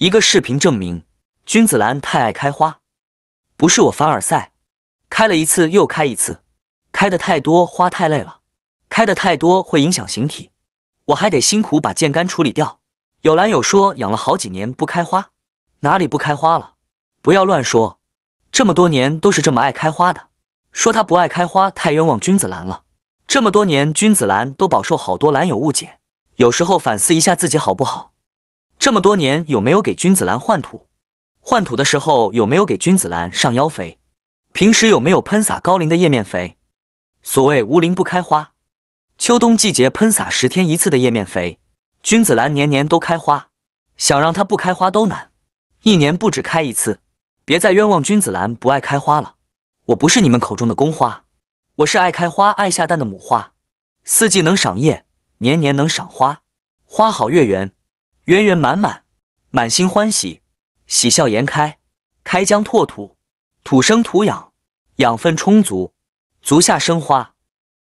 一个视频证明君子兰太爱开花，不是我凡尔赛，开了一次又开一次，开的太多花太累了，开的太多会影响形体，我还得辛苦把剑杆处理掉。有兰友说养了好几年不开花，哪里不开花了？不要乱说，这么多年都是这么爱开花的，说它不爱开花太冤枉君子兰了。这么多年君子兰都饱受好多兰友误解，有时候反思一下自己好不好？这么多年有没有给君子兰换土？换土的时候有没有给君子兰上腰肥？平时有没有喷洒高磷的叶面肥？所谓无磷不开花，秋冬季节喷洒十天一次的叶面肥，君子兰年年都开花，想让它不开花都难。一年不止开一次，别再冤枉君子兰不爱开花了。我不是你们口中的公花，我是爱开花、爱下蛋的母花，四季能赏叶，年年能赏花，花好月圆。圆圆满满，满心欢喜，喜笑颜开，开疆拓土，土生土养，养分充足，足下生花。